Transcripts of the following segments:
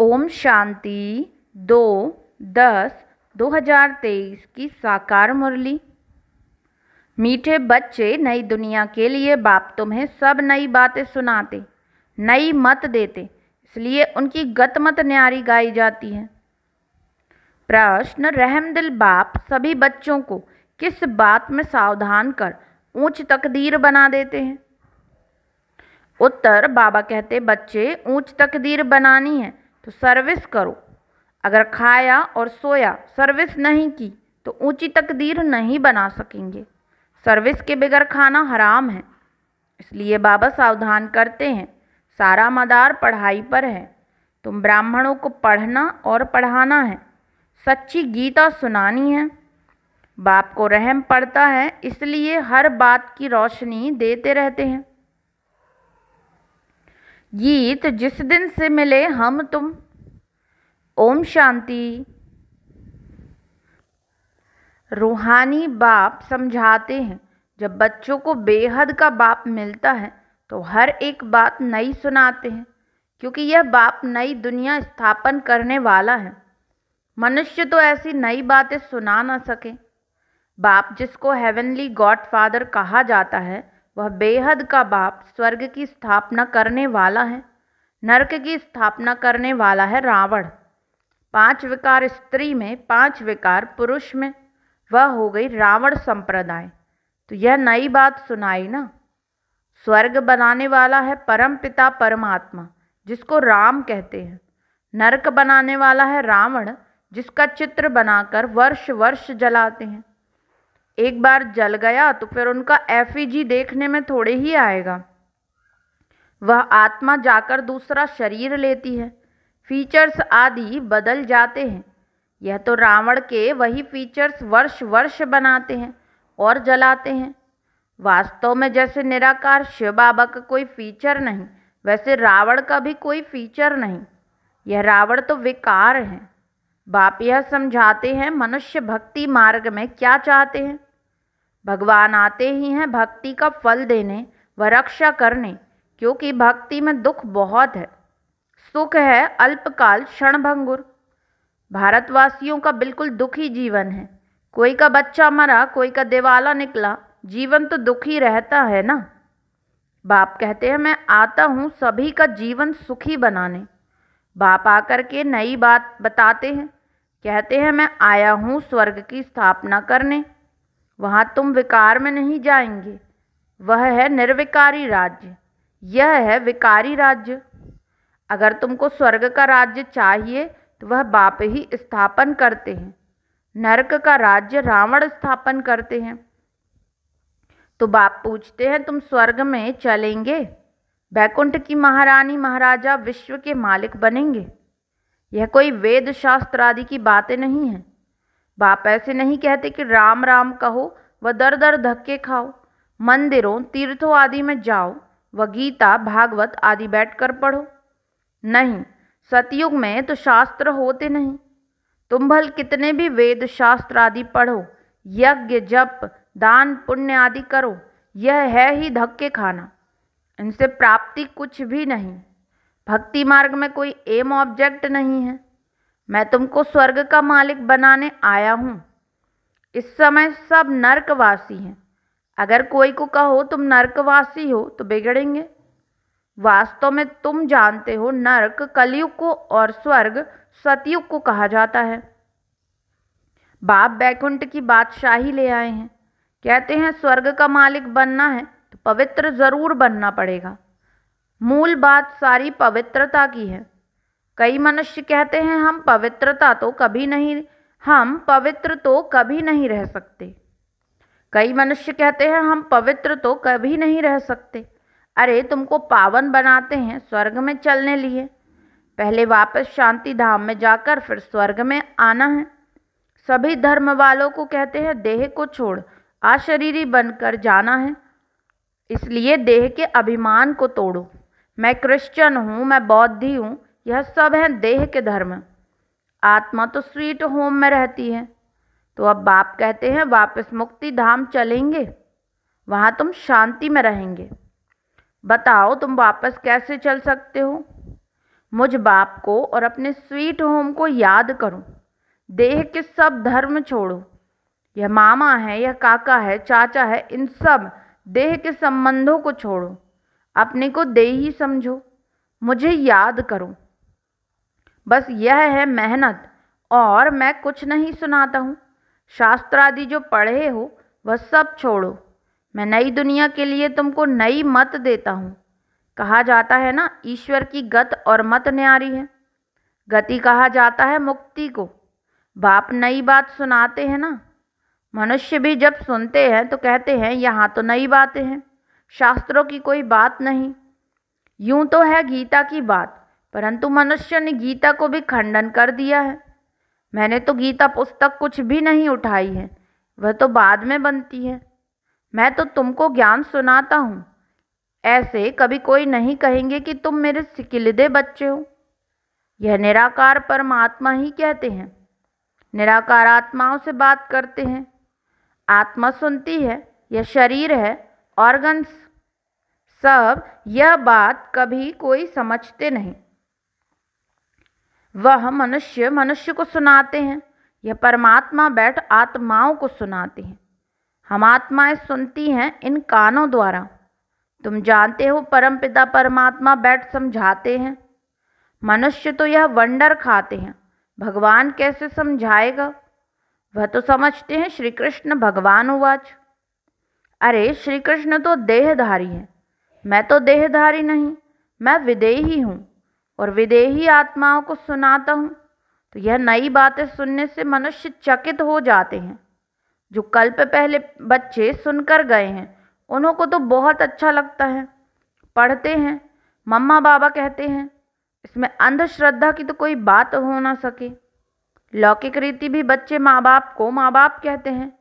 ओम शांति दो दस दो हजार तेईस की साकार मुरली मीठे बच्चे नई दुनिया के लिए बाप तुम्हें सब नई बातें सुनाते नई मत देते इसलिए उनकी गतमत न्यारी गाई जाती है प्रश्न रहमदिल बाप सभी बच्चों को किस बात में सावधान कर ऊंच तकदीर बना देते हैं उत्तर बाबा कहते बच्चे ऊंच तकदीर बनानी है तो सर्विस करो अगर खाया और सोया सर्विस नहीं की तो ऊंची तकदीर नहीं बना सकेंगे सर्विस के बगैर खाना हराम है इसलिए बाबा सावधान करते हैं सारा मदार पढ़ाई पर है तुम ब्राह्मणों को पढ़ना और पढ़ाना है सच्ची गीता सुनानी है बाप को रहम पड़ता है इसलिए हर बात की रोशनी देते रहते हैं गीत जिस दिन से मिले हम तुम ओम शांति रूहानी बाप समझाते हैं जब बच्चों को बेहद का बाप मिलता है तो हर एक बात नई सुनाते हैं क्योंकि यह बाप नई दुनिया स्थापन करने वाला है मनुष्य तो ऐसी नई बातें सुना ना सके बाप जिसको हेवनली गॉड फादर कहा जाता है वह बेहद का बाप स्वर्ग की स्थापना करने वाला है नरक की स्थापना करने वाला है रावण पांच विकार स्त्री में पांच विकार पुरुष में वह हो गई रावण संप्रदाय तो यह नई बात सुनाई ना स्वर्ग बनाने वाला है परम पिता परमात्मा जिसको राम कहते हैं नरक बनाने वाला है रावण जिसका चित्र बनाकर वर्ष वर्ष जलाते हैं एक बार जल गया तो फिर उनका एफ e देखने में थोड़े ही आएगा वह आत्मा जाकर दूसरा शरीर लेती है फीचर्स आदि बदल जाते हैं यह तो रावण के वही फीचर्स वर्ष वर्ष बनाते हैं और जलाते हैं वास्तव में जैसे निराकार शिव बाबा का कोई फीचर नहीं वैसे रावण का भी कोई फीचर नहीं यह रावण तो विकार है बाप यह समझाते हैं मनुष्य भक्ति मार्ग में क्या चाहते हैं भगवान आते ही हैं भक्ति का फल देने व रक्षा करने क्योंकि भक्ति में दुख बहुत है सुख है अल्पकाल क्षणभंगुर भारतवासियों का बिल्कुल दुखी जीवन है कोई का बच्चा मरा कोई का दिवाला निकला जीवन तो दुखी रहता है ना बाप कहते हैं मैं आता हूँ सभी का जीवन सुखी बनाने बाप आकर के नई बात बताते हैं कहते हैं मैं आया हूँ स्वर्ग की स्थापना करने वहाँ तुम विकार में नहीं जाएंगे वह है निर्विकारी राज्य यह है विकारी राज्य अगर तुमको स्वर्ग का राज्य चाहिए तो वह बाप ही स्थापन करते हैं नरक का राज्य रावण स्थापन करते हैं तो बाप पूछते हैं तुम स्वर्ग में चलेंगे बैकुंठ की महारानी महाराजा विश्व के मालिक बनेंगे यह कोई वेद शास्त्र आदि की बातें नहीं हैं बाप ऐसे नहीं कहते कि राम राम कहो व दर दर धक्के खाओ मंदिरों तीर्थों आदि में जाओ व गीता भागवत आदि बैठकर पढ़ो नहीं सतयुग में तो शास्त्र होते नहीं तुम भल कितने भी वेद शास्त्र आदि पढ़ो यज्ञ जप दान पुण्य आदि करो यह है ही धक्के खाना इनसे प्राप्ति कुछ भी नहीं भक्ति मार्ग में कोई एम ऑब्जेक्ट नहीं है मैं तुमको स्वर्ग का मालिक बनाने आया हूँ इस समय सब नर्कवासी हैं अगर कोई को कहो तुम नर्कवासी हो तो बिगड़ेंगे वास्तव में तुम जानते हो नर्क कलयुग को और स्वर्ग सतयुग को कहा जाता है बाप बैकुंठ की बादशाही ले आए हैं कहते हैं स्वर्ग का मालिक बनना है तो पवित्र ज़रूर बनना पड़ेगा मूल बात सारी पवित्रता की है कई मनुष्य कहते हैं हम पवित्रता तो कभी नहीं हम पवित्र तो कभी नहीं रह सकते कई मनुष्य कहते हैं हम पवित्र तो कभी नहीं रह सकते अरे तुमको पावन बनाते हैं स्वर्ग में चलने लिए पहले वापस शांति धाम में जाकर फिर स्वर्ग में आना है सभी धर्म वालों को कहते हैं देह को छोड़ आशरीरी बनकर जाना है इसलिए देह के अभिमान को तोड़ो मैं क्रिश्चियन हूँ मैं बौद्धि हूँ यह सब हैं देह के धर्म आत्मा तो स्वीट होम में रहती है तो अब बाप कहते हैं वापस मुक्ति धाम चलेंगे वहाँ तुम शांति में रहेंगे बताओ तुम वापस कैसे चल सकते हो मुझ बाप को और अपने स्वीट होम को याद करो देह के सब धर्म छोड़ो यह मामा है यह काका है चाचा है इन सब देह के संबंधों को छोड़ो अपने को देही समझो मुझे याद करो बस यह है मेहनत और मैं कुछ नहीं सुनाता हूँ शास्त्र आदि जो पढ़े हो वह सब छोड़ो मैं नई दुनिया के लिए तुमको नई मत देता हूँ कहा जाता है ना ईश्वर की गत और मत न्यारी है गति कहा जाता है मुक्ति को बाप नई बात सुनाते हैं ना मनुष्य भी जब सुनते हैं तो कहते हैं यहाँ तो नई बातें हैं शास्त्रों की कोई बात नहीं यूं तो है गीता की बात परंतु मनुष्य ने गीता को भी खंडन कर दिया है मैंने तो गीता पुस्तक कुछ भी नहीं उठाई है वह तो बाद में बनती है मैं तो तुमको ज्ञान सुनाता हूँ ऐसे कभी कोई नहीं कहेंगे कि तुम मेरे सिकिलदे बच्चे हो यह निराकार परमात्मा ही कहते हैं निराकार आत्माओं से बात करते हैं आत्मा सुनती है यह शरीर है ऑर्गन्स सब यह बात कभी कोई समझते नहीं वह मनुष्य मनुष्य को सुनाते हैं यह परमात्मा बैठ आत्माओं को सुनाते हैं हम आत्माएं सुनती हैं इन कानों द्वारा तुम जानते हो परमपिता परमात्मा बैठ समझाते हैं मनुष्य तो यह वंडर खाते हैं भगवान कैसे समझाएगा वह तो समझते हैं श्री कृष्ण भगवान उवाच अरे श्री कृष्ण तो देहधारी हैं मैं तो देहधारी नहीं मैं विदेही हूँ और विदेही आत्माओं को सुनाता हूँ तो यह नई बातें सुनने से मनुष्य चकित हो जाते हैं जो कल्प पहले बच्चे सुनकर गए हैं उन्हों को तो बहुत अच्छा लगता है पढ़ते हैं मम्मा बाबा कहते हैं इसमें अंधश्रद्धा की तो कोई बात हो ना सके लौकिक रीति भी बच्चे माँ बाप को माँ बाप कहते हैं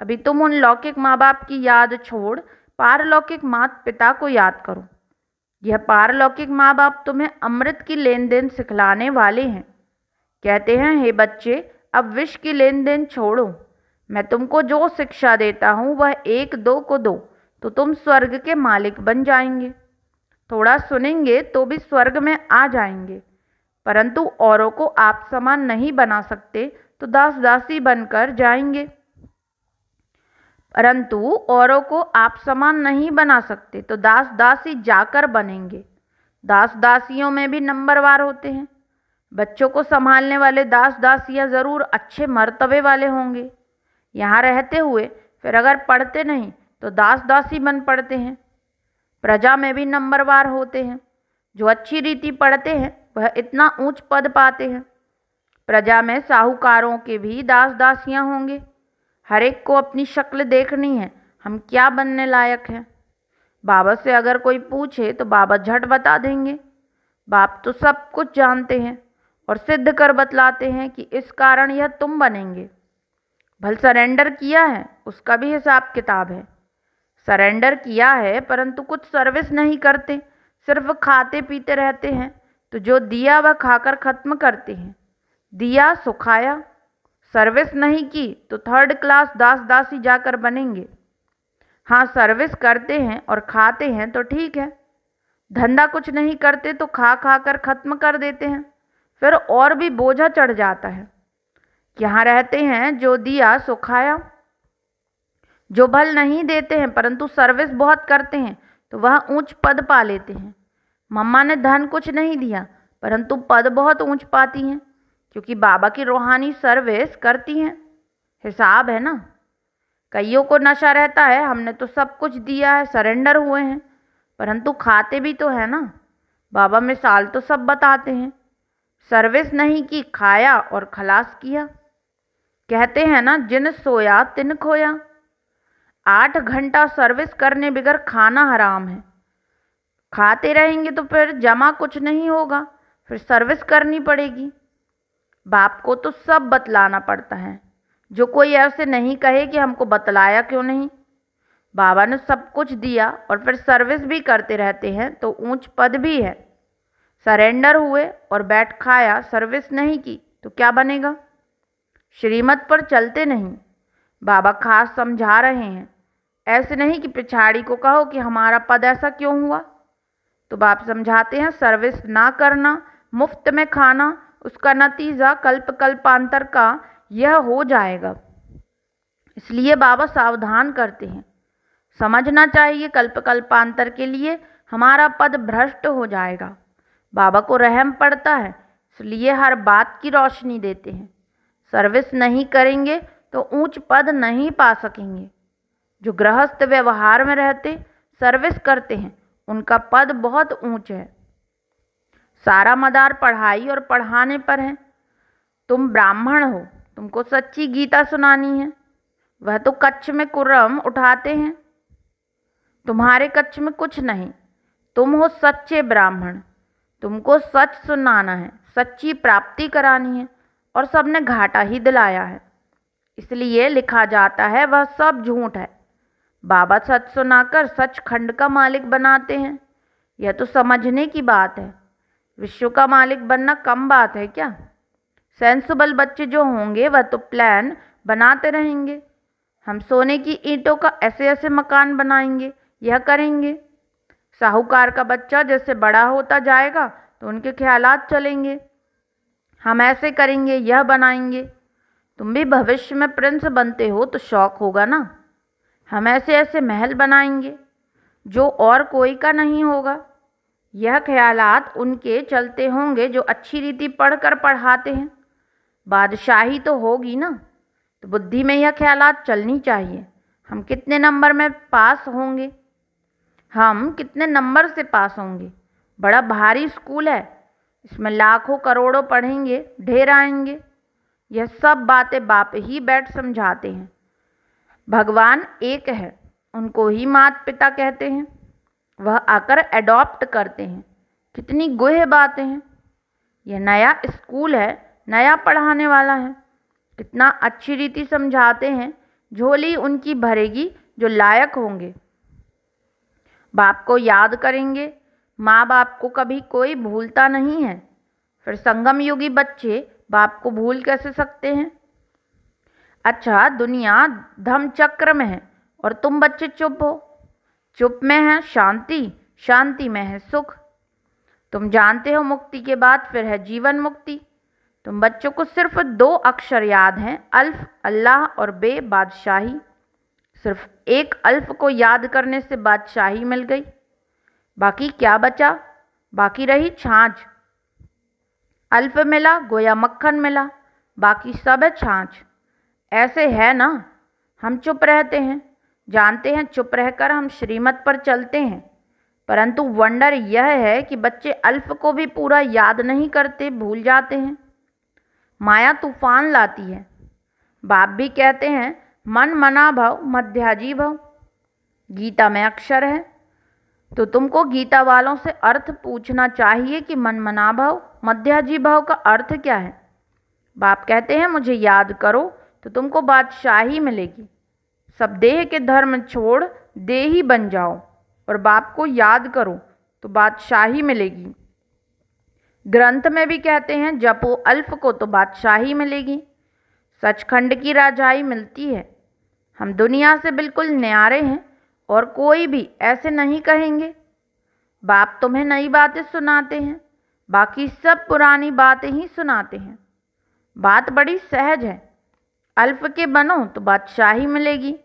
अभी तुम उन लौकिक माँ बाप की याद छोड़ पारलौकिक मात पिता को याद करो यह पारलौकिक माँ बाप तुम्हें अमृत की लेन देन सिखलाने वाले हैं कहते हैं हे बच्चे अब विष की लेन देन छोड़ो मैं तुमको जो शिक्षा देता हूँ वह एक दो को दो तो तुम स्वर्ग के मालिक बन जाएंगे थोड़ा सुनेंगे तो भी स्वर्ग में आ जाएंगे परंतु औरों को आप समान नहीं बना सकते तो दास दासी बनकर जाएंगे परंतु औरों को आप समान नहीं बना सकते तो दास दासी जाकर बनेंगे दास दासियों में भी नंबरवार होते हैं बच्चों को संभालने वाले दास दासियाँ ज़रूर अच्छे मर्तबे वाले होंगे यहाँ रहते हुए फिर अगर पढ़ते नहीं तो दास दासी बन पड़ते हैं प्रजा में भी नंबरवार होते हैं जो अच्छी रीति पढ़ते हैं वह इतना ऊंच पद पाते हैं प्रजा में साहूकारों के भी दास दासियाँ होंगे हर एक को अपनी शक्ल देखनी है हम क्या बनने लायक हैं बाबा से अगर कोई पूछे तो बाबा झट बता देंगे बाप तो सब कुछ जानते हैं और सिद्ध कर बतलाते हैं कि इस कारण यह तुम बनेंगे भल सरेंडर किया है उसका भी हिसाब किताब है सरेंडर किया है परंतु कुछ सर्विस नहीं करते सिर्फ खाते पीते रहते हैं तो जो दिया वह खाकर ख़त्म करते हैं दिया सुखाया सर्विस नहीं की तो थर्ड क्लास दास दासी जाकर बनेंगे हाँ सर्विस करते हैं और खाते हैं तो ठीक है धंधा कुछ नहीं करते तो खा खा कर ख़त्म कर देते हैं फिर और भी बोझा चढ़ जाता है यहाँ रहते हैं जो दिया सो खाया जो भल नहीं देते हैं परंतु सर्विस बहुत करते हैं तो वह ऊंच पद पा लेते हैं मम्मा ने धन कुछ नहीं दिया परंतु पद बहुत ऊंच पाती हैं क्योंकि बाबा की रूहानी सर्विस करती हैं हिसाब है ना कईयों को नशा रहता है हमने तो सब कुछ दिया है सरेंडर हुए हैं परंतु खाते भी तो है ना बाबा मिसाल तो सब बताते हैं सर्विस नहीं की खाया और खलास किया कहते हैं ना जिन सोया तिन खोया आठ घंटा सर्विस करने बगैर खाना हराम है खाते रहेंगे तो फिर जमा कुछ नहीं होगा फिर सर्विस करनी पड़ेगी बाप को तो सब बतलाना पड़ता है जो कोई ऐसे नहीं कहे कि हमको बतलाया क्यों नहीं बाबा ने सब कुछ दिया और फिर सर्विस भी करते रहते हैं तो ऊंच पद भी है सरेंडर हुए और बैठ खाया सर्विस नहीं की तो क्या बनेगा श्रीमत पर चलते नहीं बाबा खास समझा रहे हैं ऐसे नहीं कि पिछाड़ी को कहो कि हमारा पद ऐसा क्यों हुआ तो बाप समझाते हैं सर्विस ना करना मुफ्त में खाना उसका नतीजा कल्प कल्पांतर का यह हो जाएगा इसलिए बाबा सावधान करते हैं समझना चाहिए कल्प कल्पांतर के लिए हमारा पद भ्रष्ट हो जाएगा बाबा को रहम पड़ता है इसलिए हर बात की रोशनी देते हैं सर्विस नहीं करेंगे तो ऊंच पद नहीं पा सकेंगे जो गृहस्थ व्यवहार में रहते सर्विस करते हैं उनका पद बहुत ऊंच है सारा मदार पढ़ाई और पढ़ाने पर है तुम ब्राह्मण हो तुमको सच्ची गीता सुनानी है वह तो कच्छ में कुर्रम उठाते हैं तुम्हारे कच्छ में कुछ नहीं तुम हो सच्चे ब्राह्मण तुमको सच सुनाना है सच्ची प्राप्ति करानी है और सबने घाटा ही दिलाया है इसलिए लिखा जाता है वह सब झूठ है बाबा सच सुनाकर सच खंड का मालिक बनाते हैं यह तो समझने की बात है विश्व का मालिक बनना कम बात है क्या सेंसिबल बच्चे जो होंगे वह तो प्लान बनाते रहेंगे हम सोने की ईंटों का ऐसे ऐसे मकान बनाएंगे यह करेंगे साहूकार का बच्चा जैसे बड़ा होता जाएगा तो उनके ख्याल चलेंगे हम ऐसे करेंगे यह बनाएंगे तुम भी भविष्य में प्रिंस बनते हो तो शौक होगा ना हम ऐसे ऐसे महल बनाएंगे जो और कोई का नहीं होगा यह ख्यालात उनके चलते होंगे जो अच्छी रीति पढ़कर पढ़ाते हैं बादशाही तो होगी ना तो बुद्धि में यह ख्यालात चलनी चाहिए हम कितने नंबर में पास होंगे हम कितने नंबर से पास होंगे बड़ा भारी स्कूल है इसमें लाखों करोड़ों पढ़ेंगे ढेर आएंगे यह सब बातें बाप ही बैठ समझाते हैं भगवान एक है उनको ही माता पिता कहते हैं वह आकर एडॉप्ट करते हैं कितनी गुह बातें हैं यह नया स्कूल है नया पढ़ाने वाला है कितना अच्छी रीति समझाते हैं झोली उनकी भरेगी जो लायक होंगे बाप को याद करेंगे माँ बाप को कभी कोई भूलता नहीं है फिर संगम युगी बच्चे बाप को भूल कैसे सकते हैं अच्छा दुनिया धम चक्र में है और तुम बच्चे चुप हो चुप में है शांति शांति में है सुख तुम जानते हो मुक्ति के बाद फिर है जीवन मुक्ति तुम बच्चों को सिर्फ दो अक्षर याद हैं अल्फ अल्लाह और बे बादशाही सिर्फ एक अल्फ को याद करने से बादशाही मिल गई बाकी क्या बचा बाकी रही छाछ अल्फ मिला गोया मक्खन मिला बाकी सब है छाछ ऐसे है ना हम चुप रहते हैं जानते हैं चुप रहकर हम श्रीमत पर चलते हैं परंतु वंडर यह है कि बच्चे अल्फ को भी पूरा याद नहीं करते भूल जाते हैं माया तूफान लाती है बाप भी कहते हैं मन मना भाव मध्याजी भाव गीता में अक्षर है तो तुमको गीता वालों से अर्थ पूछना चाहिए कि मन मना भाव मध्याजी भाव का अर्थ क्या है बाप कहते हैं मुझे याद करो तो तुमको बादशाही मिलेगी सब देह के धर्म छोड़ देही बन जाओ और बाप को याद करो तो बादशाही मिलेगी ग्रंथ में भी कहते हैं जपो अल्फ को तो बादशाही मिलेगी सचखंड की राजाई मिलती है हम दुनिया से बिल्कुल न्यारे हैं और कोई भी ऐसे नहीं कहेंगे बाप तुम्हें नई बातें सुनाते हैं बाकी सब पुरानी बातें ही सुनाते हैं बात बड़ी सहज है अल्फ के बनो तो बादशाही मिलेगी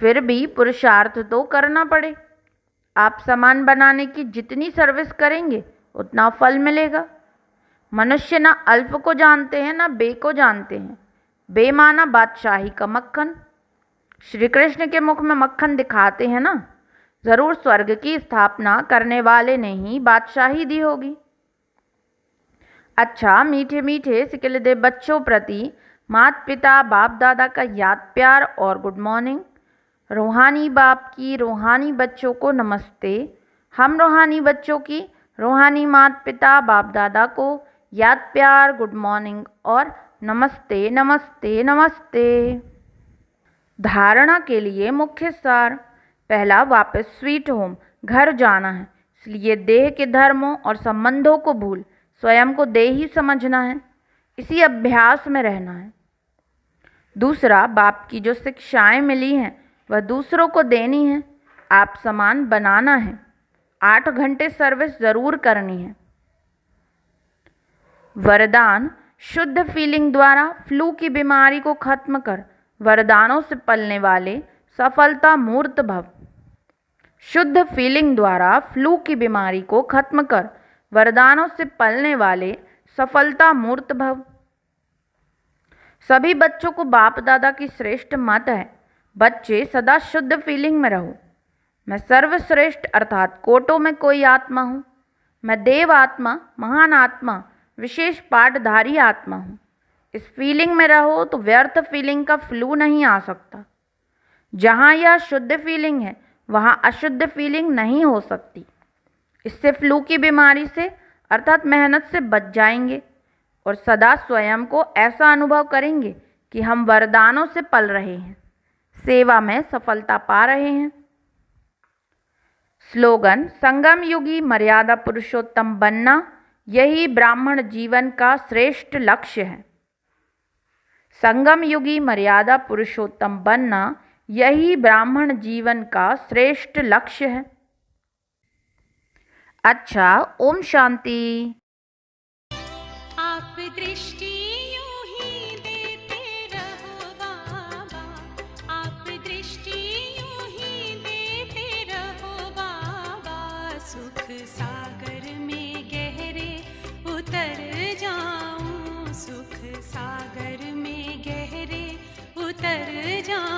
फिर भी पुरुषार्थ तो करना पड़े आप सामान बनाने की जितनी सर्विस करेंगे उतना फल मिलेगा मनुष्य ना अल्प को जानते हैं ना बे को जानते हैं बेमाना बादशाही का मक्खन श्री कृष्ण के मुख में मक्खन दिखाते हैं ना ज़रूर स्वर्ग की स्थापना करने वाले ने ही बादशाही दी होगी अच्छा मीठे मीठे सिकलदे बच्चों प्रति मात पिता बाप दादा का याद प्यार और गुड मॉर्निंग रूहानी बाप की रूहानी बच्चों को नमस्ते हम रूहानी बच्चों की रूहानी मात पिता बाप दादा को याद प्यार गुड मॉर्निंग और नमस्ते नमस्ते नमस्ते धारणा के लिए मुख्य सार पहला वापस स्वीट होम घर जाना है इसलिए देह के धर्मों और संबंधों को भूल स्वयं को देह ही समझना है इसी अभ्यास में रहना है दूसरा बाप की जो शिक्षाएं मिली हैं वह दूसरों को देनी है आप सामान बनाना है आठ घंटे सर्विस ज़रूर करनी है वरदान शुद्ध फीलिंग द्वारा फ्लू की बीमारी को खत्म कर वरदानों से पलने वाले सफलता मूर्त भव शुद्ध फीलिंग द्वारा फ्लू की बीमारी को खत्म कर वरदानों से पलने वाले सफलता मूर्त भव सभी बच्चों को बाप दादा की श्रेष्ठ मत है बच्चे सदा शुद्ध फीलिंग में रहो मैं सर्वश्रेष्ठ अर्थात कोटों में कोई आत्मा हूँ मैं देव आत्मा महान आत्मा विशेष पाठधारी आत्मा हूँ इस फीलिंग में रहो तो व्यर्थ फीलिंग का फ्लू नहीं आ सकता जहाँ यह शुद्ध फीलिंग है वहाँ अशुद्ध फीलिंग नहीं हो सकती इससे फ्लू की बीमारी से अर्थात मेहनत से बच जाएंगे और सदा स्वयं को ऐसा अनुभव करेंगे कि हम वरदानों से पल रहे हैं सेवा में सफलता पा रहे हैं स्लोगन संगम युगी मर्यादा पुरुषोत्तम बनना यही ब्राह्मण जीवन का श्रेष्ठ लक्ष्य है संगम युगी मर्यादा पुरुषोत्तम बनना यही ब्राह्मण जीवन का श्रेष्ठ लक्ष्य है अच्छा ओम शांति ठहर जा